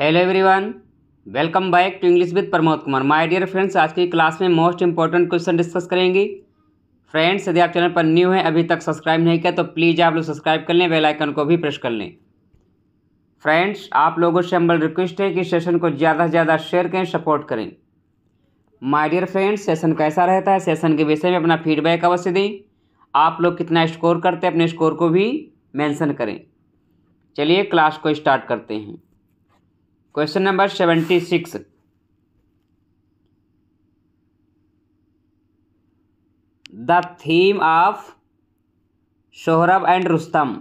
Hello everyone welcome back to English with Pramod Kumar my dear friends आज की class में most important question discuss करेंगे friends यदि आप चैनल पर न्यू हैं अभी तक सब्सक्राइब नहीं किया तो प्लीज़ आप लोग सब्सक्राइब कर लें बेलाइकन आइकन को भी प्रेस कर लें फ्रेंड्स आप लोगों से हम्बल रिक्वेस्ट है कि सेशन को ज़्यादा से ज़्यादा शेयर करें सपोर्ट करें माई डियर फ्रेंड्स सेशन कैसा रहता है सेशन के विषय में अपना फीडबैक अवश्य दें आप लोग कितना स्कोर करते हैं अपने स्कोर को भी मैंसन करें चलिए क्लास को स्टार्ट करते हैं question number seventy six the theme of Sohrab and Rustum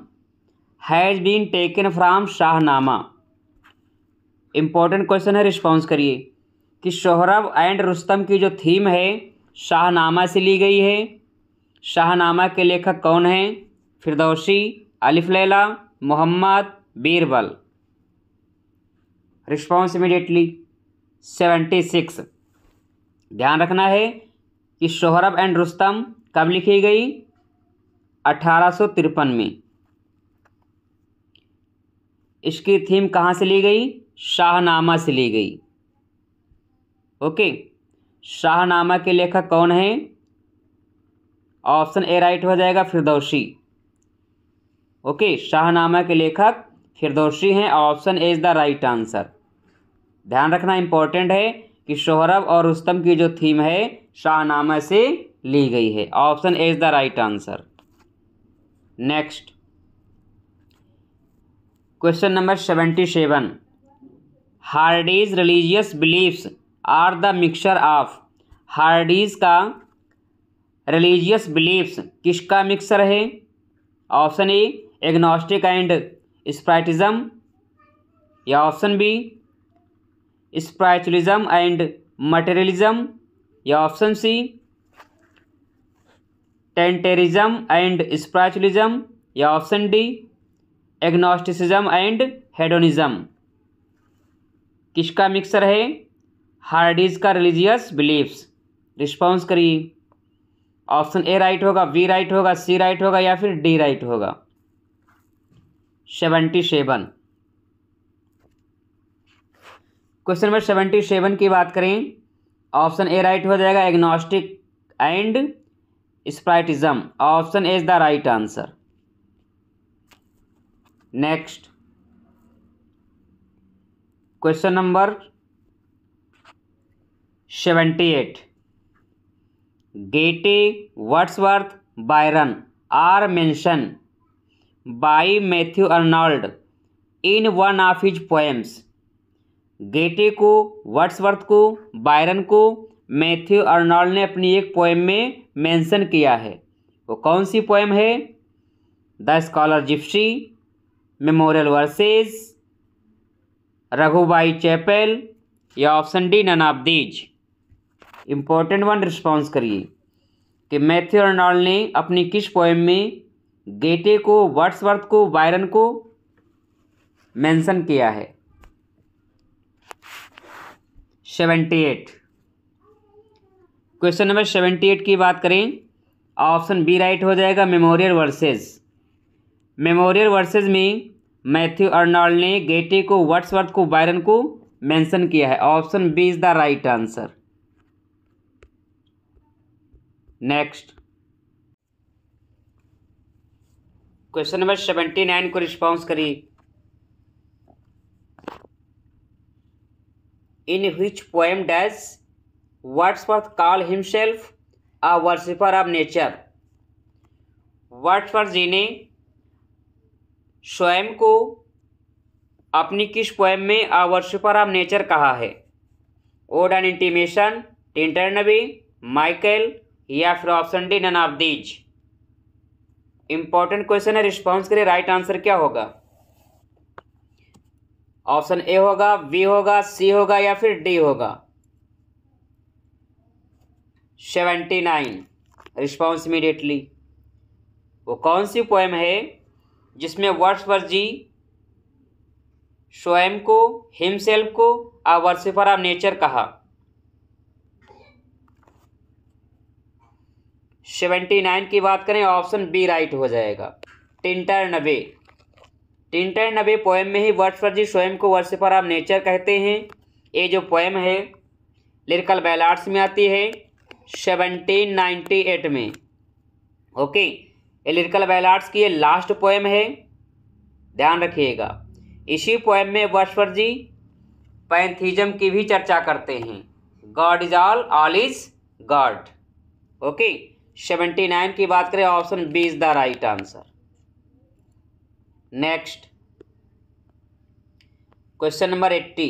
has been taken from Shahnameh important question है रिस्पॉन्स करिए कि सोहरब एंड रुस्तम की जो थीम है शाहनामा से ली गई है शाहनामा के लेखक कौन हैं Ferdowsi Alif Laila Muhammad Birbal response immediately seventy six ध्यान रखना है कि सौरभ एंड रुस्तम कब लिखी गई अठारह में इसकी थीम कहाँ से ली गई शाहनामा से ली गई ओके शाहनामा के लेखक कौन है ऑप्शन ए राइट हो जाएगा फिरदौशी ओके शाहनामा के लेखक फिरदौशी हैं option A is the right answer ध्यान रखना इम्पोर्टेंट है कि शोहरब और रुस्तम की जो थीम है शाहनामा से ली गई है option A is the right answer next question number seventy seven Hardy's religious beliefs are the mixture of Hardy's का रिलीजियस बिलीफ्स किसका मिक्सर है option A agnostic and spiritism या option B spiritualism and materialism या option C tantrism and spiritualism या option D agnosticism and hedonism किसका mixer है Hardy's का religious beliefs response करिए ऑप्शन ए राइट होगा बी राइट होगा सी राइट होगा या फिर डी राइट होगा seventy seven question number seventy seven की बात करें ऑप्शन ए राइट हो जाएगा agnostic and spiritism option A is the right answer next question number seventy eight Goethe Wordsworth Byron are mention by Matthew Arnold in one of his poems Goethe को Wordsworth को Byron को Matthew Arnold ने अपनी एक poem में mention किया है वो कौन सी पोएम है the scholar gypsy memorial verses Rugby Chapel या option D none of these important one response करिए कि मैथ्यू अर्नॉल्ड ने अपनी किस पोएम में गेटे को वर्ड्सवर्थ को बायरन को मेंशन किया है seventy eight question number seventy eight की बात करें ऑप्शन बी राइट हो जाएगा मेमोरियल वर्सेस मेमोरियल वर्सेस में मैथ्यू अर्नॉल्ड ने गेटे को वर्ड्सवर्थ को बायरन को मेंशन किया है option B is the right answer next question number seventy nine को रिस्पॉन्स करिए in which poem does Wordsworth call himself a worshipper of nature Wordsworth ji ने स्वयं को अपनी किस पोएम में आ वर्सिपर ऑफ नेचर कहा है ode and intimation Tintern Abbey Michael या फिर option D none of these important question है रिस्पॉन्स के लिए राइट आंसर क्या होगा ऑप्शन ए होगा बी होगा सी होगा या फिर डी होगा सेवेंटी नाइन रिस्पॉन्स इमीडिएटली वो कौन सी पोएम है जिसमें वर्ड्सवर्थ जी स्वयं को हिमसेल्फ को आ वर्सिफर ऑफ नेचर कहा सेवेंटी नाइन की बात करें ऑप्शन बी राइट हो जाएगा टिंटर नबे नबे पोएम में ही जी स्वयं को वर्ष पर आप नेचर कहते हैं ये जो पोएम है लिरिकल बैलार्ड्स में आती है सेवनटीन नाइन्टी एट में ओके ये लिरिकल बैलार्ड्स की ये लास्ट पोएम है ध्यान रखिएगा इसी पोएम में जी पैंथिज्म की भी चर्चा करते हैं God is all all is God okay seventy nine की बात करें option B is the right answer next question number eighty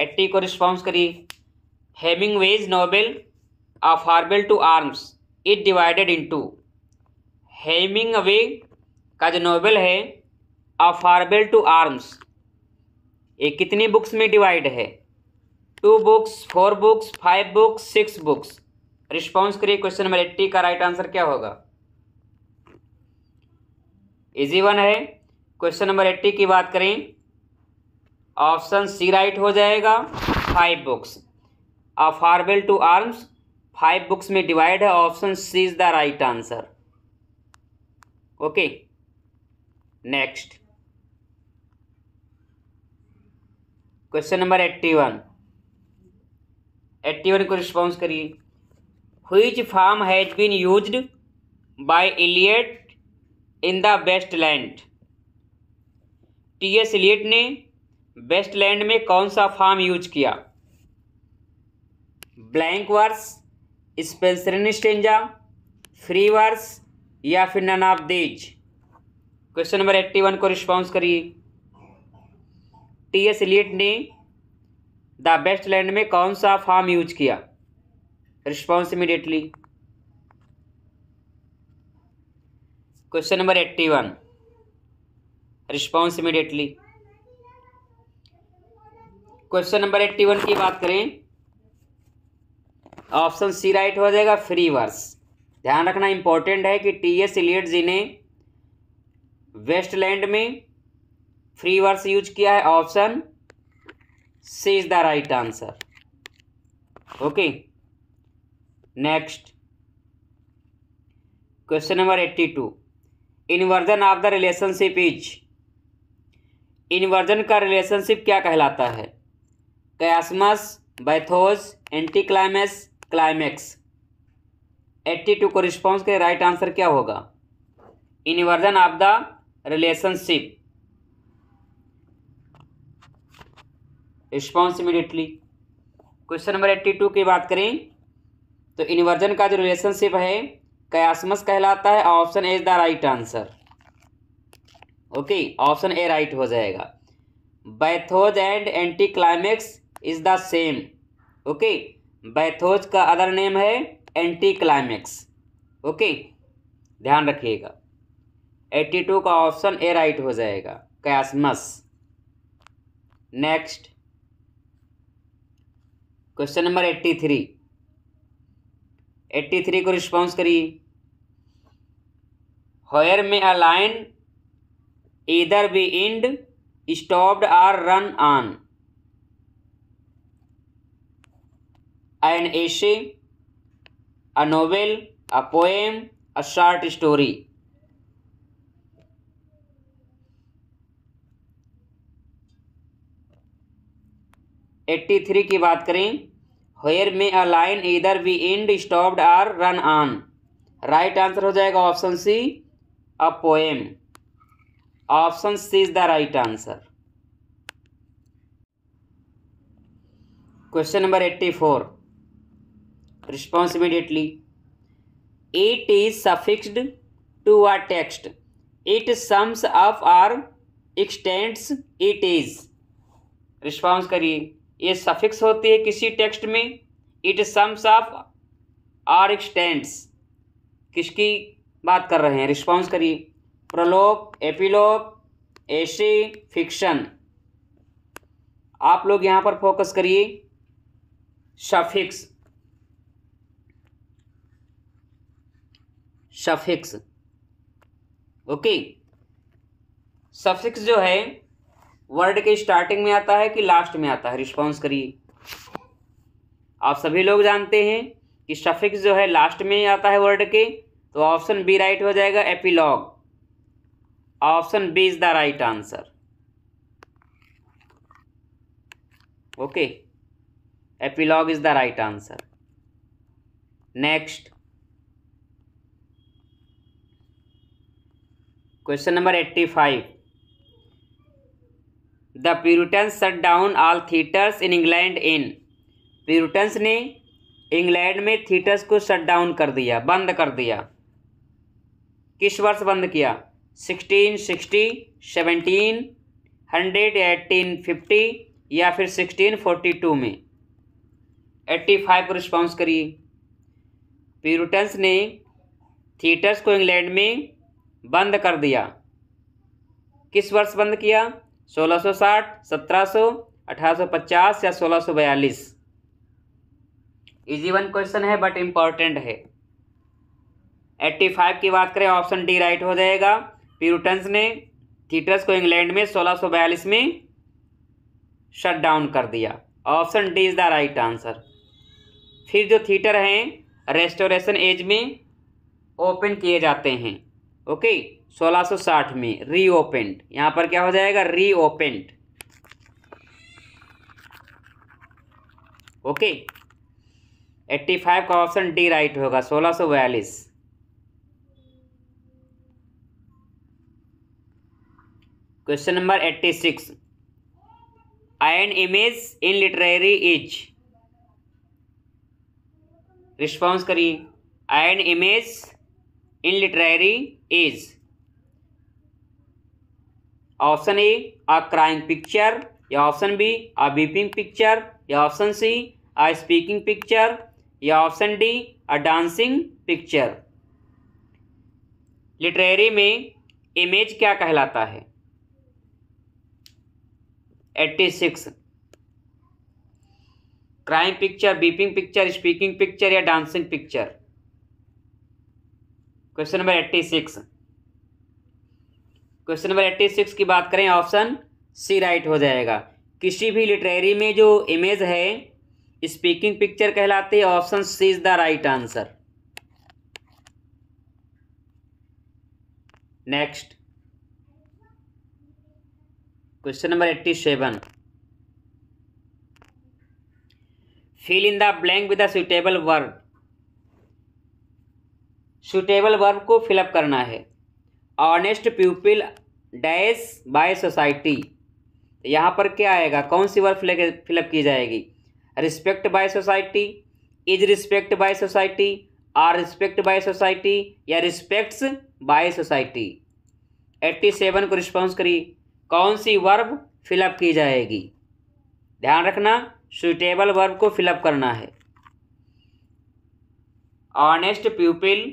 eighty को रिस्पॉन्स करिए which novel a farewell to arms is divided into away का जो Nobel है आ फार्बेल to arms ये कितनी बुक्स में डिवाइड है two books four books five books six books response करिए क्वेश्चन नंबर एट्टी का राइट आंसर क्या होगा इजी वन है क्वेश्चन नंबर एट्टी की बात करें ऑप्शन सी राइट हो जाएगा five books a farewell to arms five books में डिवाइड है option C is the right answer okay next question number eighty one eighty one को response करिए हुई form has been used bye Elliot in the waste land T S Eliot ने waste land में कौन सा form use किया blank verse Spenserian stanza free verse या फिर none of these question number eighty one को रिस्पॉन्स करिए T S Eliot ने द बेस्ट लैंड में कौन सा फार्म यूज किया response immediately question number eighty one response immediately question number eighty one की बात करें ऑप्शन सी राइट हो जाएगा फ्री वर्स ध्यान रखना इंपॉर्टेंट है कि टी एस इलियट जी ने वेस्टलैंड में फ्री वर्स यूज किया है option C is the right answer okay next question number eighty two inversion of the relationship is inversion का रिलेशनशिप क्या कहलाता है chiasmus bathos anti climax climax eighty two को response के right answer क्या होगा inversion of the relationship response immediately question number eighty two की बात करें तो इन्वर्जन का जो रिलेशनशिप है कयासमस कहलाता है option A is the right answer okay option A right हो जाएगा bathos and anti climax is the same okay bathos का अदर नेम है एंटी क्लाइमेक्स ओके ध्यान रखिएगा एट्टी टू का ऑप्शन ए राइट हो जाएगा chiasmus next question number eighty three eighty three को रिस्पॉन्स करिए हॉयर में अ लाइन इधर be end stopped or run on an essay a novel a poem a short story eighty three की बात करें here में अ लाइन इधर be end stopped or run on right answer हो जाएगा option C a poem option C is the right answer question number eighty four response immediately it is suffixed to or text it sums up or extends it is response करिए ये suffix होती है किसी text में it sums of or extends किसकी बात कर रहे हैं रिस्पॉन्स करिए प्रलोक एपिलोक एशी फिक्शन आप लोग यहाँ पर फोकस करिए सफिक्स सफिक्स ओके सफिक्स जो है वर्ड के स्टार्टिंग में आता है कि लास्ट में आता है रिस्पॉन्स करिए आप सभी लोग जानते हैं कि सफिक्स जो है लास्ट में आता है वर्ड के तो ऑप्शन बी राइट हो जाएगा epilogue option B is the right answer okay epilogue is the right answer next question number eighty five the Puritans shut down all theatres in England इन Puritans ने England में theatres को shut down कर दिया बंद कर दिया किस वर्ष बंद किया sixteen sixty seventeen hundred eighteen fifty या फिर सिक्सटीन फोर्टी टू में एट्टी फाइव को रिस्पॉन्स करिए प्यूरिटन्स ने थिएटर्स को इंग्लैंड में बंद कर दिया किस वर्ष बंद किया 1660, सौ पचास या 1642 इजी वन क्वेश्चन है बट इम्पॉर्टेंट है 85 की बात करें ऑप्शन डी राइट हो जाएगा प्यूटन्स ने थीटर्स को इंग्लैंड में 1642 में शट डाउन कर दिया option D is the right answer फिर जो थीटर हैं रेस्टोरेशन एज में ओपन किए जाते हैं ओके 1660 में रीओपेंट यहां पर क्या हो जाएगा रीओपेंट ओके 85 का ऑप्शन डी राइट होगा सोलह question number 86 an image in literary is response करिए an image in literary is option A a crime picture या option B a weeping picture या option C a speaking picture या option D a dancing picture literary में image क्या कहलाता है eighty six crime picture weeping picture speaking picture या dancing picture question number eighty six question number eighty six की बात करें ऑप्शन सी राइट हो जाएगा किसी भी लिटरेरी में जो इमेज है स्पीकिंग पिक्चर कहलाती है option C is the right answer next question number eighty seven fill in the blank with a suitable word suitable verb को फिलअप करना है honest people dash by society यहाँ पर क्या आएगा कौन सी वर्ब फिलअप की जाएगी respect by society is respect by society are respect by society या respects by society eighty seven को रिस्पॉन्स करिए कौन सी वर्ब फिलअप की जाएगी ध्यान रखना सुटेबल वर्ब को फिलअप करना है honest people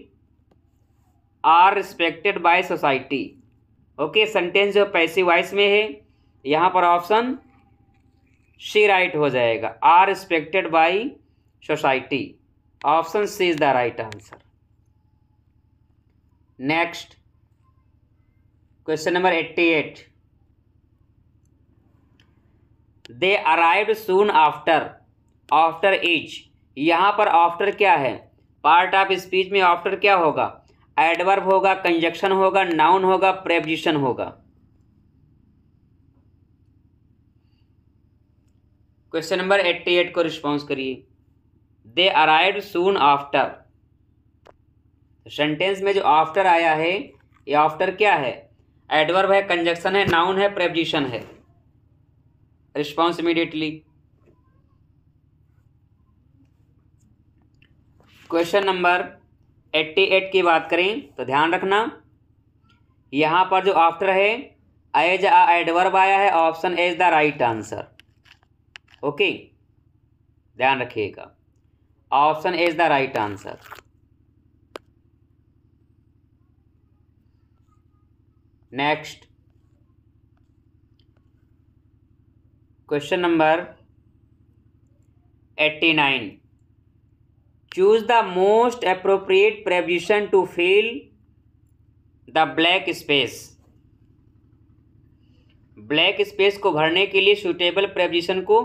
are respected by society okay sentence जो पैसिव वाइस में है यहाँ पर ऑप्शन सी राइट हो जाएगा are respected by society option C is the right answer next question number eighty eight they arrive soon after after each यहाँ पर after क्या है पार्ट ऑफ स्पीच में आफ्टर क्या होगा एडवर्ब होगा कंजक्शन होगा नाउन होगा प्रेपजिशन होगा क्वेश्चन नंबर एट्टी एट को रिस्पॉन्स करिए they arrive soon after sentence में जो आफ्टर आया है ये आफ्टर क्या है एडवर्ब है कंजक्शन है नाउन है प्रेपजिशन है response immediately question number eighty eight की बात करें तो ध्यान रखना यहाँ पर जो आफ्टर है एज आ एडवर्ब आया है option A is the right answer okay ध्यान रखिएगा option A is the right answer next question number eighty nine choose the most appropriate preposition to fill the blank space blank space को भरने के लिए suitable प्रेपजिशन को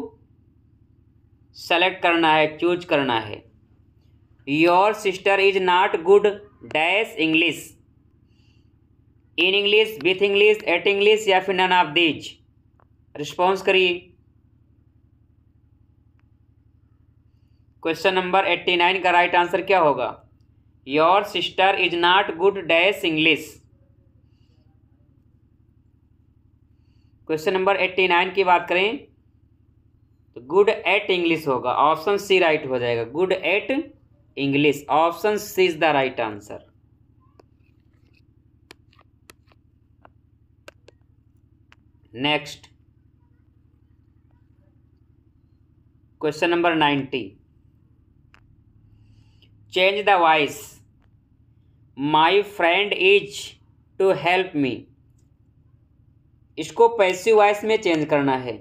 select करना है चूज करना है your sister is not good dash English in English with English at English या फिर नन ऑफ दीज रिस्पॉन्स करिए क्वेश्चन नंबर एट्टी नाइन का राइट आंसर क्या होगा your sister is not good dash English question number eighty nine की बात करें तो गुड एट इंग्लिश होगा ऑप्शन सी राइट हो जाएगा good at English option C is the right answer next question number ninety change the voice my friend is to help me इसको passive voice में change करना है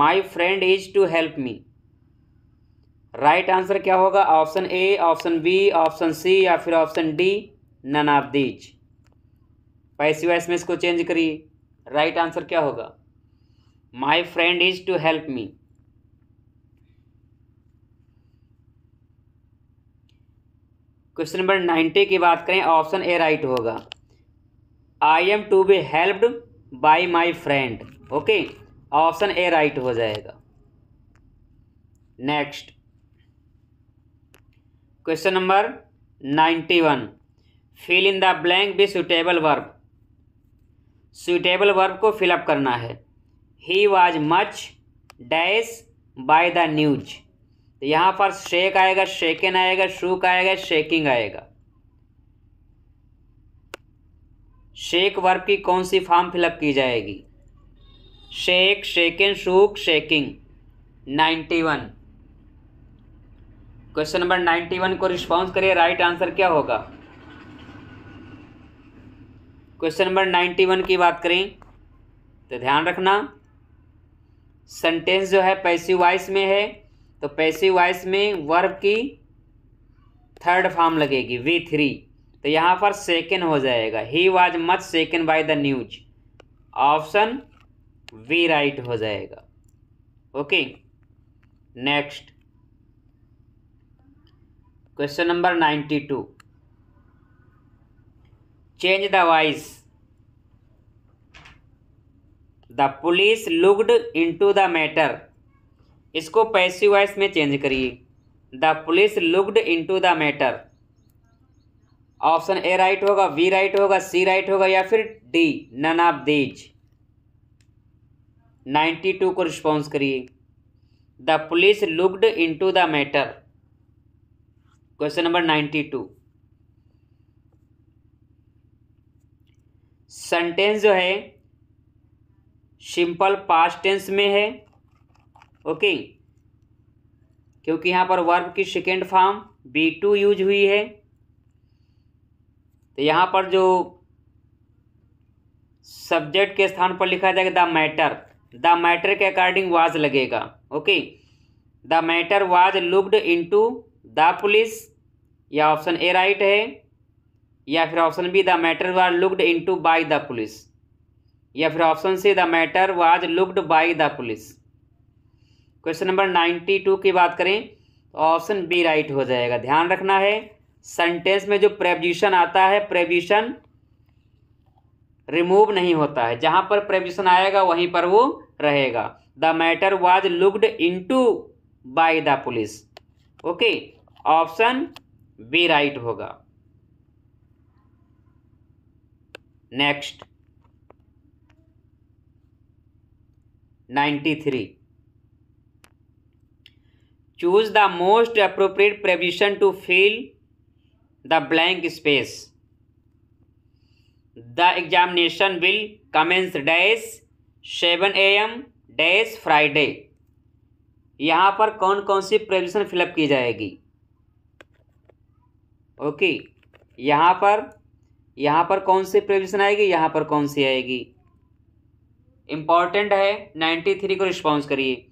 my friend is to help me right answer क्या होगा option A option B option C या फिर option D none of these passive voice में इसको चेंज करिए राइट आंसर क्या होगा my friend is to help me question number ninety की बात करें ऑप्शन ए राइट होगा I am to be helped bye my friend okay option A right हो जाएगा next question number ninety one fill in the blank be suitable verb suitable verb को fill up करना है he was much dash by the news तो यहाँ पर shake आएगा शेकन आएगा शूक आएगा शेकिंग आएगा शेक वर्ब की कौन सी फॉर्म फिलअप की जाएगी shake shaken shook shaking ninety one question number ninety one को रिस्पॉन्स करिए राइट आंसर क्या होगा क्वेश्चन नंबर नाइन्टी वन की बात करें तो ध्यान रखना सेंटेंस जो है पैसिव में है तो पैसिव वॉइस में वर्ब की थर्ड फॉर्म लगेगी वी थ्री तो यहाँ पर सेकेंड हो जाएगा he was much second by the news option B right हो जाएगा okay next question number ninety two change the voice the police looked into the matter इसको पैसिव वॉइस में चेंज करिए the police looked into the matter option A right होगा B right होगा C right होगा या फिर D none of these ninety two को response करिए the police looked into the matter question number ninety two sentence जो है simple past tense में है ओके क्योंकि यहाँ पर वर्ब की second form V two use हुई है तो यहाँ पर जो सब्जेक्ट के स्थान पर लिखा जाएगा द मैटर द मैटर के अकॉर्डिंग वाज लगेगा okay the matter was looked into the police या ऑप्शन ए राइट है या फिर option B the matter was looked into by the police या फिर option C the matter was looked by the police question number ninety two की बात करें तो ऑप्शन बी राइट हो जाएगा ध्यान रखना है सेंटेंस में जो प्रेपजिशन आता है प्रेपजिशन रिमूव नहीं होता है जहां पर प्रेपजिशन आएगा वहीं पर वो रहेगा the matter was looked into by the police okay option B right होगा next ninety three choose the most appropriate preposition to fill the blank space the examination will commence dash seven A M dash Friday यहाँ पर कौन कौन सी प्रविशन fill up की जाएगी okay okay. यहाँ पर यहाँ पर कौन सी प्रविशन आएगी यहाँ पर कौन सी आएगी इम्पॉर्टेंट है नाइन्टी थ्री को रिस्पॉन्स करिए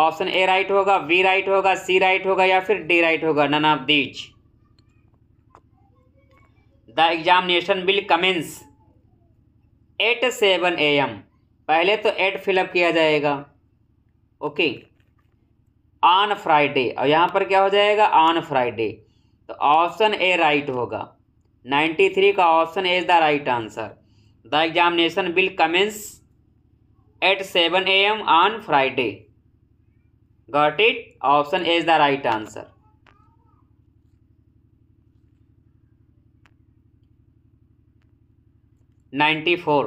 ऑप्शन ए राइट होगा बी राइट होगा सी राइट होगा या फिर डी राइट होगा none of these the examination will commence at seven A M पहले तो एट फिलअप किया जाएगा ओके ऑन फ्राइडे और यहाँ पर क्या हो जाएगा ऑन फ्राइडे तो ऑप्शन ए राइट होगा नाइन्टी थ्री का option A is the right answer the examination will commence at seven A M on Friday got it option A is the right answer ninety four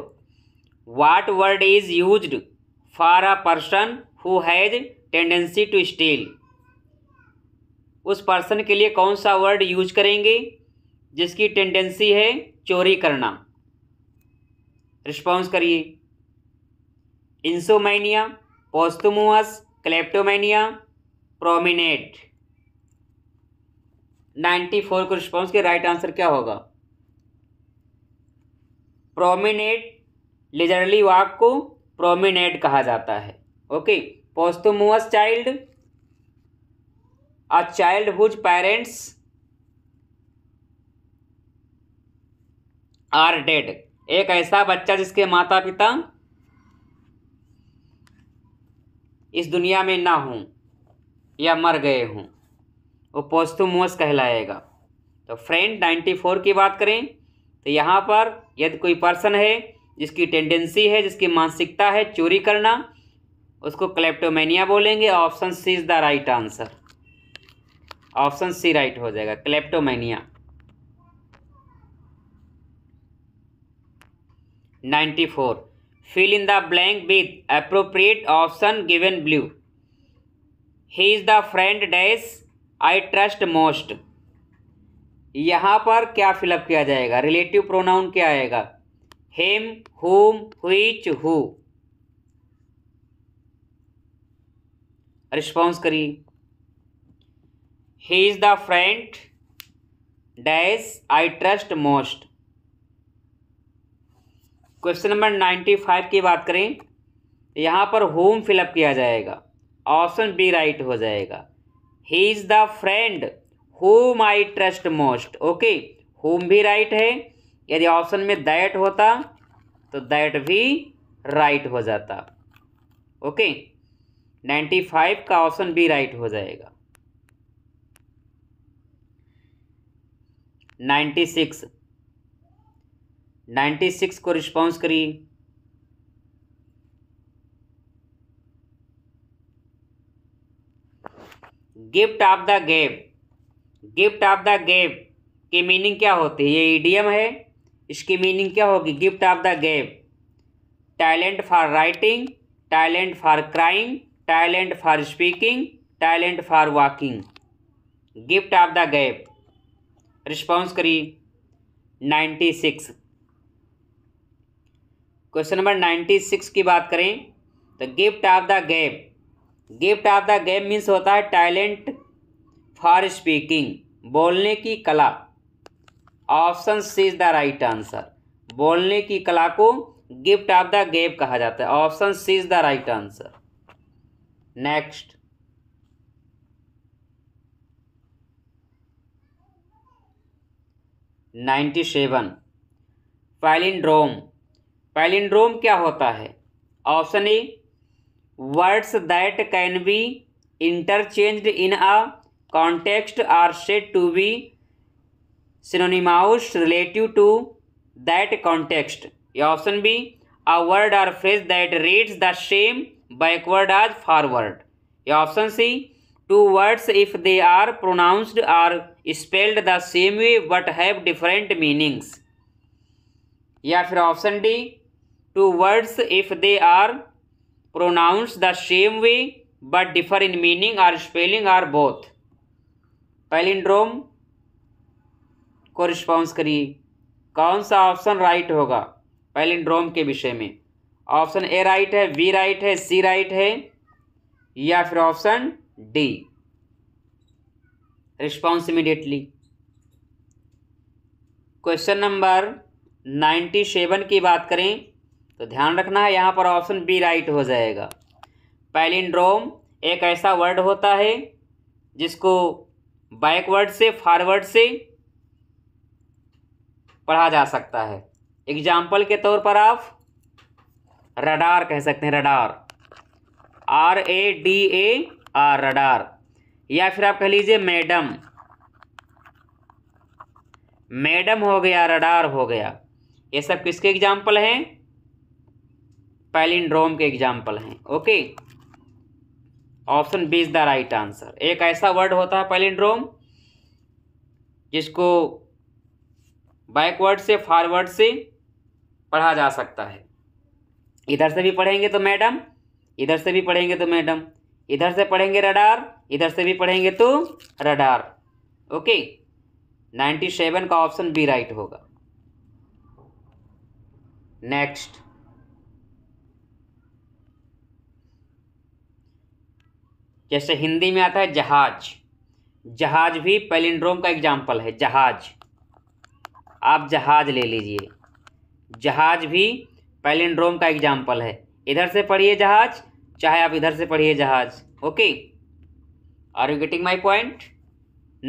what word is use for a person who has tendency to steal उस person के लिए कौन सा word use करेंगे जिसकी tendency है चोरी करना रिस्पॉन्स करिए इंसोमैनिया पोस्तुमुअस क्लेप्टोमेनिया प्रोमिनेट 94 को रिस्पॉन्स के राइट आंसर क्या होगा प्रोमिनेट लिजरली वाक को प्रोमिनेट कहा जाता है okay posthumous child a child whose parents are dead एक ऐसा बच्चा जिसके माता पिता इस दुनिया में ना हों या मर गए हों वो पोस्तुमोस कहलाएगा तो फ्रेंड 94 की बात करें तो यहाँ पर यदि कोई पर्सन है जिसकी टेंडेंसी है जिसकी मानसिकता है चोरी करना उसको क्लेप्टोमेनिया बोलेंगे option C is the right answer option C right हो जाएगा kleptomania 94 fill in the blank with appropriate option given blue he is the friend dash I trust most यहाँ पर क्या फिलअप किया जाएगा रिलेटिव प्रोनाउन क्या आएगा हेम हुम हुईच हु रिस्पॉन्स करिए he is the friend dash I trust most question number ninety five की बात करें यहाँ पर होम फिलअप किया जाएगा ऑप्शन बी राइट हो जाएगा he is the friend whom I trust most okay whom भी राइट है यदि ऑप्शन में दैट होता तो दैट भी राइट हो जाता ओके नाइन्टी फाइव का ऑप्शन बी राइट हो जाएगा नाइन्टी सिक्स नाइन्टी सिक्स को रिस्पॉन्स करिए gift of the gap gift of the gap की मीनिंग क्या होती है ये ईडीएम है इसकी मीनिंग क्या होगी gift of the gap talent for writing talent for crying talent for speaking talent for walking gift of the gap response करिए ninety six question number ninety six की बात करें तो gift of the gap gift of the gap means होता है talent for speaking बोलने की कला option C is the right answer बोलने की कला को गिफ्ट ऑफ द गैप कहा जाता है option C is the right answer next ninety seven palindrome palindrome क्या होता है option A words that can be interchanged in a context are said to be synonymous relative to that context या option B a word or phrase that reads the same backward as forward या option C two words if they are pronounced or spelled the same way but have different meanings या फिर option D two words if they are pronounce the same way but differ in meaning or spelling or both palindrome को response करिए कौन सा option right होगा palindrome के विषय में ऑप्शन ए राइट है बी राइट है सी राइट है या फिर option D response immediately question number ninety seven की बात करें तो ध्यान रखना है यहाँ पर ऑप्शन बी राइट हो जाएगा पैलिंड्रोम एक ऐसा वर्ड होता है जिसको बैकवर्ड से फॉरवर्ड से पढ़ा जा सकता है एग्जाम्पल के तौर पर आप रडार कह सकते हैं radar R A D A R radar या फिर आप कह लीजिए मैडम मैडम हो गया रडार हो गया ये सब किसके एग्जाम्पल हैं पैलिंड्रोम के एग्जाम्पल हैं okay option B is the right answer एक ऐसा वर्ड होता है पैलिंड्रोम जिसको बैकवर्ड से फॉरवर्ड से पढ़ा जा सकता है इधर से भी पढ़ेंगे तो मैडम इधर से भी पढ़ेंगे तो मैडम इधर से पढ़ेंगे रडार इधर से भी पढ़ेंगे तो रडार ओके नाइन्टी सेवन का ऑप्शन बी राइट होगा नेक्स्ट जैसे हिंदी में आता है जहाज जहाज भी पैलिंड्रोम का एग्जाम्पल है जहाज आप जहाज ले लीजिए जहाज भी पैलिंड्रोम का एग्जाम्पल है इधर से पढ़िए जहाज चाहे आप इधर से पढ़िए जहाज okay are you getting my point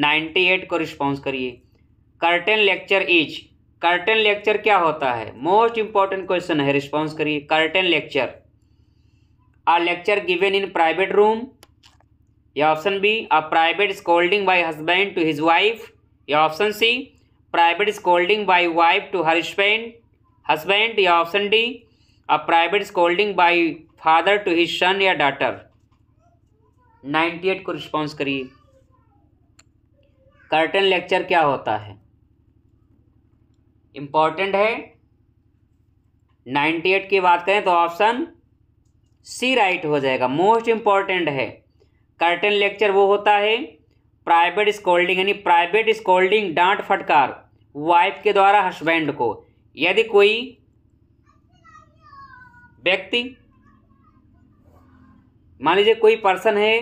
ninety eight को रिस्पॉन्स करिए curtain lecture is curtain lecture क्या होता है मोस्ट इंपॉर्टेंट क्वेश्चन है रिस्पॉन्स करिए curtain lecture are lecture given in private room या option B a private scolding by husband to his wife या option C private scolding by wife to her husband husband या option D a private scolding by father to his सन या daughter ninety eight को response करिए curtain lecture क्या होता है important है ninety eight की बात करें तो ऑप्शन सी राइट हो जाएगा मोस्ट इम्पॉर्टेंट है कर्टन लेक्चर वो होता है प्राइवेट स्कोल्डिंग यानी प्राइवेट स्कोल्डिंग डांट फटकार वाइफ के द्वारा हस्बैंड को यदि कोई व्यक्ति मान लीजिए कोई पर्सन है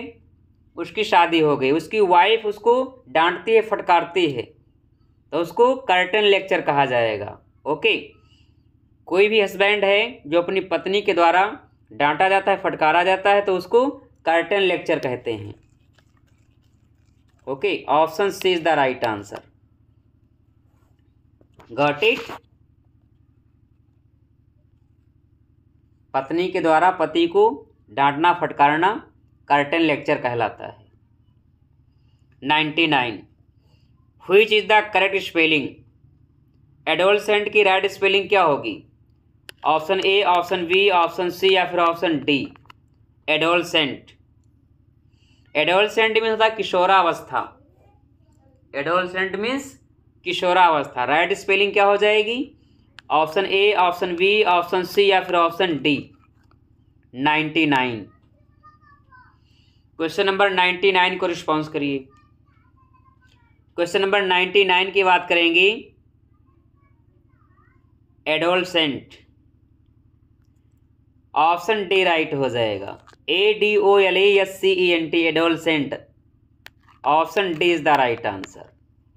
उसकी शादी हो गई उसकी वाइफ उसको डांटती है फटकारती है तो उसको कर्टन लेक्चर कहा जाएगा ओके कोई भी हस्बैंड है जो अपनी पत्नी के द्वारा डांटा जाता है फटकारा जाता है तो उसको कर्टन लेक्चर कहते हैं okay option C is the right answer got it पत्नी के द्वारा पति को डांटना फटकारना कर्टन लेक्चर कहलाता है नाइन्टी नाइन हुई is the correct spelling adolescent की राइट स्पेलिंग क्या होगी option A option B option C या फिर option D adolescent adolescent means होता है किशोरावस्था एडोलसेंट मीन्स किशोरावस्था राइट स्पेलिंग क्या हो जाएगी option A option B option C या फिर option D ninety nine question number ninety nine को रिस्पॉन्स करिए क्वेश्चन नंबर नाइन्टी नाइन की बात करेंगे एडोलसेंट ऑप्शन डी राइट हो जाएगा A D O L E S C E N T adolescent option D is the right answer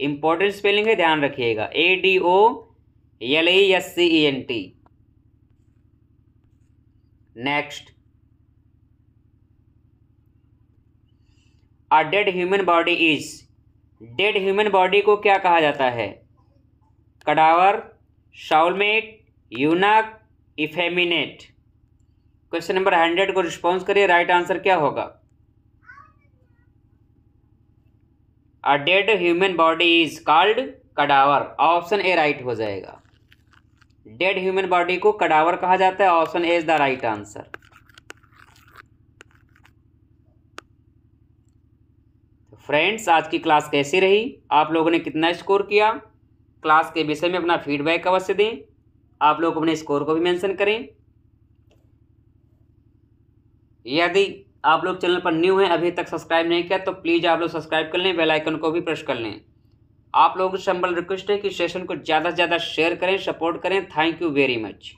important spelling है ध्यान रखिएगा A D O L E S C E N T next a dead human body is dead human body को क्या कहा जाता है cadaver soulmate eunuch effeminate question number hundred को response करिए राइट आंसर क्या होगा a dead human body is called कडावर option A right हो जाएगा डेड ह्यूमन बॉडी को कडावर कहा जाता है option A is the right answer friends आज की क्लास कैसी रही आप लोगों ने कितना स्कोर किया क्लास के विषय में अपना फीडबैक अवश्य दें आप लोग अपने स्कोर को भी मेंशन करें यदि आप लोग चैनल पर न्यू हैं अभी तक सब्सक्राइब नहीं किया तो प्लीज़ आप लोग सब्सक्राइब कर लें बेल आइकन को भी प्रेस कर लें आप लोगों से संबल रिक्वेस्ट है कि सेशन को ज़्यादा से ज़्यादा शेयर करें सपोर्ट करें थैंक यू वेरी मच